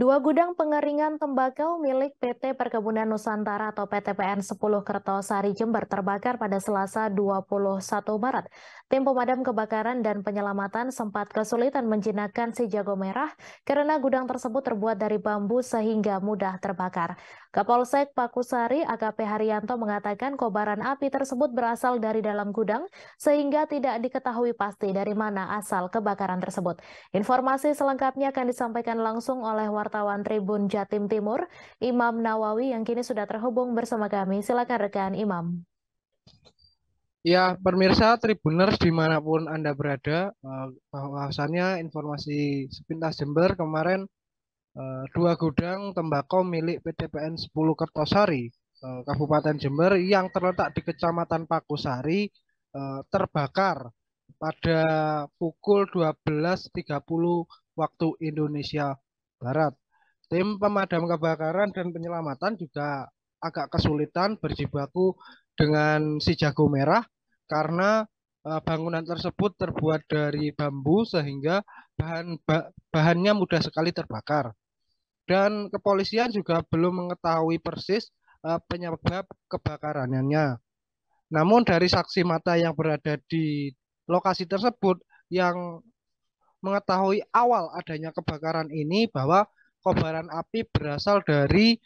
Dua gudang pengeringan tembakau milik PT Perkebunan Nusantara atau PTPN 10 Kertosari Jember terbakar pada Selasa 21 Maret. Tim pemadam kebakaran dan penyelamatan sempat kesulitan menjinakkan si jago merah karena gudang tersebut terbuat dari bambu sehingga mudah terbakar. Kapolsek Pakusari AKP Haryanto mengatakan kobaran api tersebut berasal dari dalam gudang sehingga tidak diketahui pasti dari mana asal kebakaran tersebut. Informasi selengkapnya akan disampaikan langsung oleh wartawan Tribun Jatim Timur, Imam Nawawi yang kini sudah terhubung bersama kami. Silakan rekan Imam. Ya, pemirsa Tribuners dimanapun Anda berada, eh, bahwasannya informasi sepintas Jember kemarin eh, dua gudang tembakau milik PTPN 10 Kertosari, eh, Kabupaten Jember yang terletak di Kecamatan Pakusari terbakar pada pukul 12.30 waktu Indonesia Barat. Tim pemadam kebakaran dan penyelamatan juga agak kesulitan berjibaku dengan si jago merah karena eh, bangunan tersebut terbuat dari bambu sehingga bahan bahannya mudah sekali terbakar. Dan kepolisian juga belum mengetahui persis eh, penyebab kebakarannya. Namun dari saksi mata yang berada di lokasi tersebut yang mengetahui awal adanya kebakaran ini bahwa kobaran api berasal dari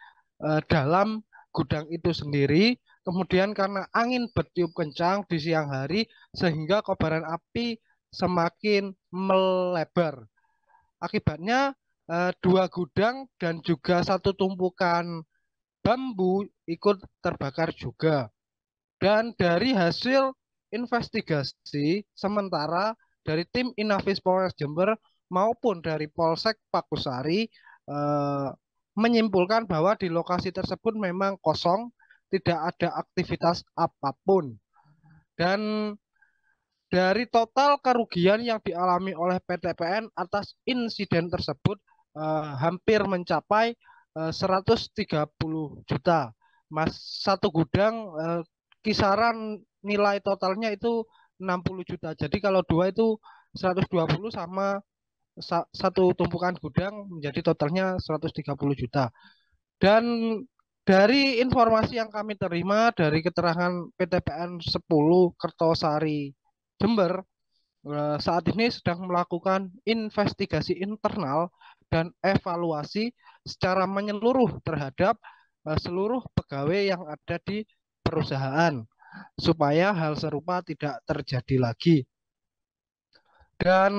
uh, dalam gudang itu sendiri. Kemudian karena angin bertiup kencang di siang hari sehingga kobaran api semakin melebar. Akibatnya uh, dua gudang dan juga satu tumpukan bambu ikut terbakar juga. Dan dari hasil investigasi sementara dari tim Inafis Polres Jember maupun dari Polsek Pakusari eh, menyimpulkan bahwa di lokasi tersebut memang kosong, tidak ada aktivitas apapun. Dan dari total kerugian yang dialami oleh PTPN atas insiden tersebut eh, hampir mencapai eh, 130 juta. Mas satu gudang eh, kisaran nilai totalnya itu 60 juta. Jadi kalau dua itu 120 sama satu tumpukan gudang menjadi totalnya 130 juta. Dan dari informasi yang kami terima dari keterangan PTPN 10 Kertosari Jember eh, saat ini sedang melakukan investigasi internal dan evaluasi secara menyeluruh terhadap eh, seluruh pegawai yang ada di perusahaan supaya hal serupa tidak terjadi lagi. Dan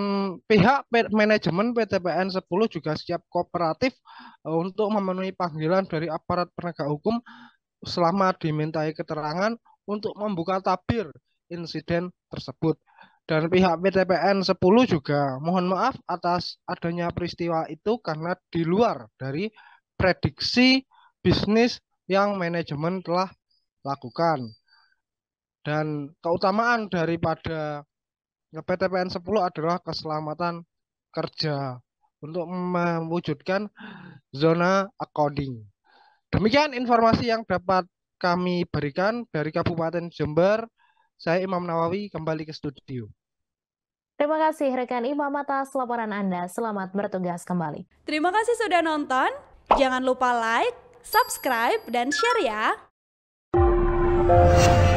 pihak manajemen PTPN 10 juga siap kooperatif eh, untuk memenuhi panggilan dari aparat penegak hukum selama dimintai keterangan untuk membuka tabir insiden tersebut. Dan pihak PTPN 10 juga mohon maaf atas adanya peristiwa itu karena di luar dari prediksi bisnis yang manajemen telah lakukan. Dan keutamaan daripada PTPN 10 adalah keselamatan kerja untuk mewujudkan zona according. Demikian informasi yang dapat kami berikan dari Kabupaten Jember. Saya Imam Nawawi kembali ke studio. Terima kasih rekan Imam atas laporan Anda. Selamat bertugas kembali. Terima kasih sudah nonton. Jangan lupa like, subscribe, dan share ya.